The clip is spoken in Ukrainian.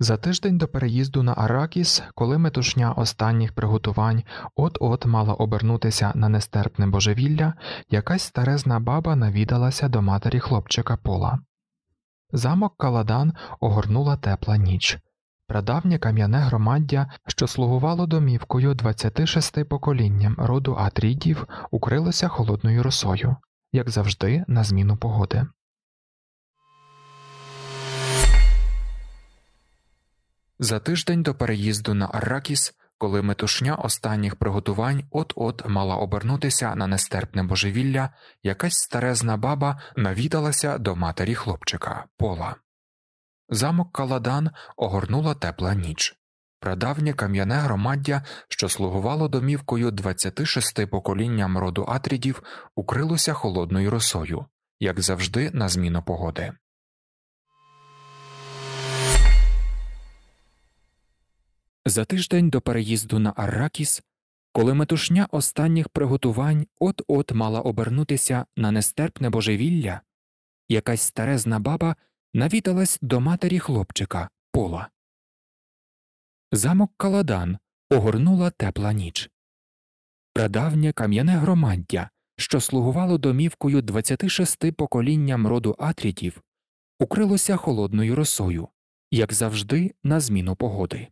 За тиждень до переїзду на Аракіс, коли метушня останніх приготувань от-от мала обернутися на нестерпне божевілля, якась старезна баба навідалася до матері хлопчика Пола. Замок Каладан огорнула тепла ніч. Прадавнє кам'яне громаддя, що слугувало домівкою 26 поколінням роду Атрідів, укрилося холодною росою, як завжди, на зміну погоди. За тиждень до переїзду на Арракіс, коли метушня останніх приготувань от-от мала обернутися на нестерпне божевілля, якась старезна баба навідалася до матері хлопчика Пола. Замок Каладан огорнула тепла ніч. Прадавнє кам'яне громаддя, що слугувало домівкою 26 поколінням роду атрідів, укрилося холодною росою, як завжди, на зміну погоди. За тиждень до переїзду на Арракіс, коли метушня останніх приготувань от от мала обернутися на нестерпне божевілля, якась старезна баба навідалась до матері хлопчика Пола. Замок Каладан огорнула тепла ніч. Прадавнє кам'яне громаддя, що слугувало домівкою 26 поколінням роду атрітів, укрилося холодною росою, як завжди, на зміну погоди.